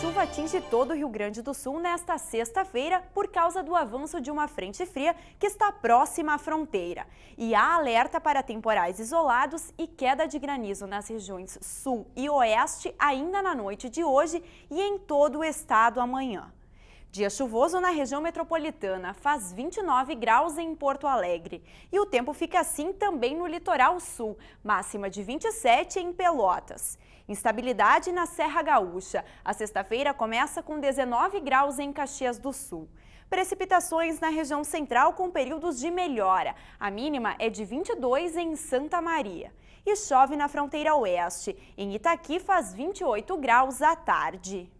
chuva atinge todo o Rio Grande do Sul nesta sexta-feira por causa do avanço de uma frente fria que está próxima à fronteira. E há alerta para temporais isolados e queda de granizo nas regiões sul e oeste ainda na noite de hoje e em todo o estado amanhã. Dia chuvoso na região metropolitana, faz 29 graus em Porto Alegre. E o tempo fica assim também no litoral sul, máxima de 27 em Pelotas. Instabilidade na Serra Gaúcha. A sexta-feira começa com 19 graus em Caxias do Sul. Precipitações na região central com períodos de melhora. A mínima é de 22 em Santa Maria. E chove na fronteira oeste. Em Itaqui faz 28 graus à tarde.